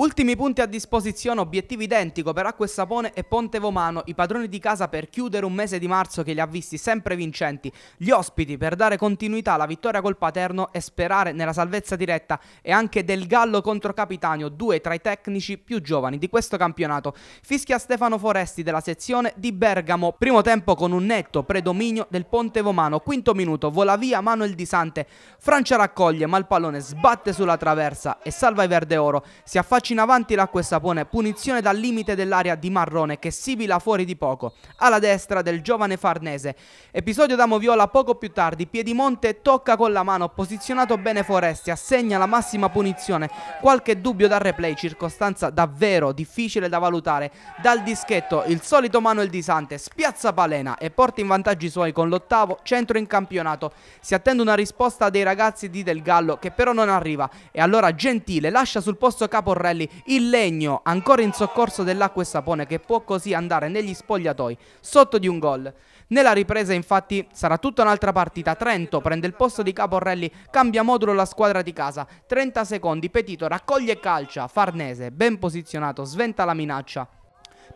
Ultimi punti a disposizione, obiettivo identico per Acque Sapone e Ponte Vomano, i padroni di casa per chiudere un mese di marzo che li ha visti sempre vincenti, gli ospiti per dare continuità alla vittoria col Paterno e sperare nella salvezza diretta e anche del Gallo contro Capitanio, due tra i tecnici più giovani di questo campionato. Fischia Stefano Foresti della sezione di Bergamo, primo tempo con un netto predominio del Ponte Vomano, quinto minuto, vola via Manuel Di Sante, Francia raccoglie ma il pallone sbatte sulla traversa e salva i Verde Oro, si affaccia Calcio in avanti l'acqua e sapone, punizione dal limite dell'area di Marrone che sibila fuori di poco, alla destra del giovane Farnese. Episodio da Moviola poco più tardi, Piedimonte tocca con la mano, posizionato bene Foresti, assegna la massima punizione. Qualche dubbio dal replay, circostanza davvero difficile da valutare. Dal dischetto il solito Manuel Di Sante spiazza Palena e porta in vantaggio i suoi con l'ottavo centro in campionato. Si attende una risposta dei ragazzi di Del Gallo che però non arriva e allora Gentile lascia sul posto Caporrelli gialli, il legno ancora in soccorso dell'acqua e sapone che può così andare negli spogliatoi sotto di un gol. Nella ripresa infatti sarà tutta un'altra partita, Trento prende il posto di Caporrelli, cambia modulo la squadra di casa, 30 secondi, Petito raccoglie calcia, Farnese ben posizionato sventa la minaccia,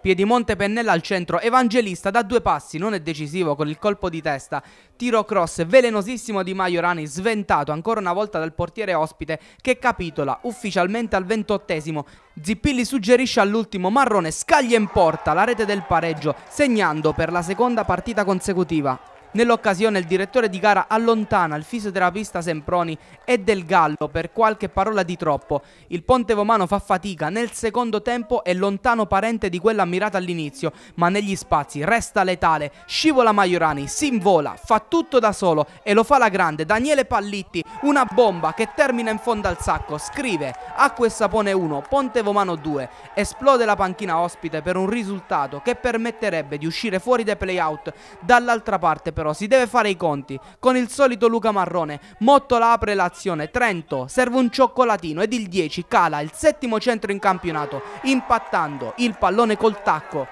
Piedimonte pennella al centro, Evangelista da due passi, non è decisivo con il colpo di testa, tiro cross velenosissimo di Majorani, sventato ancora una volta dal portiere ospite che capitola ufficialmente al ventottesimo. Zippilli suggerisce all'ultimo Marrone scaglia in porta la rete del pareggio, segnando per la seconda partita consecutiva. Nell'occasione il direttore di gara allontana il fisioterapista Semproni e Del Gallo per qualche parola di troppo. Il Ponte Vomano fa fatica, nel secondo tempo è lontano parente di quella ammirata all'inizio, ma negli spazi resta letale, scivola Maiorani, si invola, fa tutto da solo e lo fa la grande Daniele Pallitti, una bomba che termina in fondo al sacco, scrive Acqua e Sapone 1, Ponte Vomano 2, esplode la panchina ospite per un risultato che permetterebbe di uscire fuori dai playout dall'altra parte per però si deve fare i conti con il solito Luca Marrone. Mottola apre l'azione. Trento serve un cioccolatino ed il 10 cala il settimo centro in campionato, impattando il pallone col tacco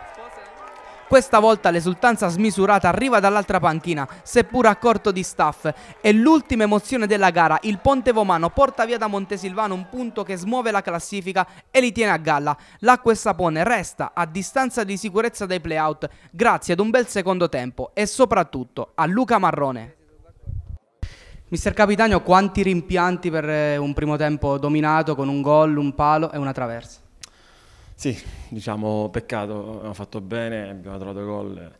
questa volta l'esultanza smisurata arriva dall'altra panchina, seppur a corto di staff. È l'ultima emozione della gara. Il Ponte Vomano porta via da Montesilvano un punto che smuove la classifica e li tiene a galla. L'acqua e sapone resta a distanza di sicurezza dai playout grazie ad un bel secondo tempo e soprattutto a Luca Marrone. Mister Capitano, quanti rimpianti per eh, un primo tempo dominato con un gol, un palo e una traversa? Sì, diciamo peccato, abbiamo fatto bene, abbiamo trovato gol.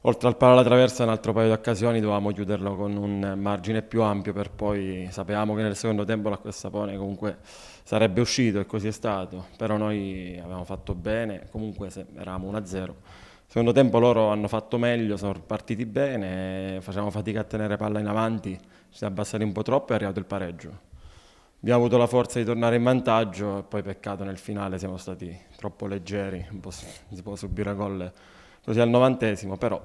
Oltre al palo alla traversa, un altro paio di occasioni dovevamo chiuderlo con un margine più ampio per poi sapevamo che nel secondo tempo la Sapone comunque sarebbe uscito e così è stato, però noi abbiamo fatto bene, comunque eravamo 1-0. Secondo tempo loro hanno fatto meglio, sono partiti bene, facciamo fatica a tenere palla in avanti, ci siamo abbassati un po' troppo e è arrivato il pareggio abbiamo avuto la forza di tornare in vantaggio e poi peccato nel finale siamo stati troppo leggeri, si può subire gol così al novantesimo, però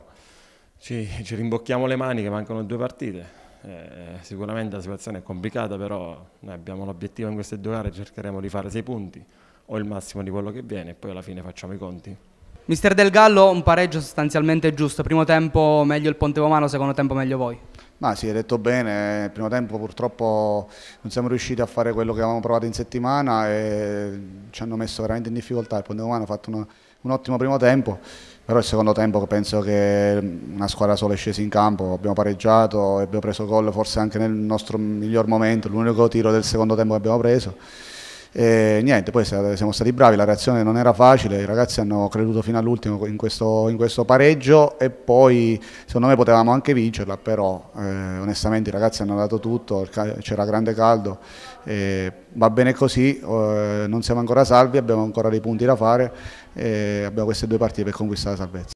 ci, ci rimbocchiamo le mani che mancano due partite. Eh, sicuramente la situazione è complicata, però noi abbiamo l'obiettivo in queste due gare, cercheremo di fare sei punti o il massimo di quello che viene e poi alla fine facciamo i conti. Mister Del Gallo, un pareggio sostanzialmente giusto, primo tempo meglio il Ponte Romano, secondo tempo meglio voi. Ma sì, hai detto bene, il primo tempo purtroppo non siamo riusciti a fare quello che avevamo provato in settimana e ci hanno messo veramente in difficoltà, il Ponte Pontedomano ha fatto una, un ottimo primo tempo, però il secondo tempo penso che una squadra sola è scesa in campo, abbiamo pareggiato e abbiamo preso gol forse anche nel nostro miglior momento, l'unico tiro del secondo tempo che abbiamo preso e niente, poi siamo stati bravi, la reazione non era facile, i ragazzi hanno creduto fino all'ultimo in questo, in questo pareggio e poi secondo me potevamo anche vincerla, però eh, onestamente i ragazzi hanno dato tutto, c'era grande caldo, eh, va bene così, eh, non siamo ancora salvi, abbiamo ancora dei punti da fare e abbiamo queste due partite per conquistare la salvezza.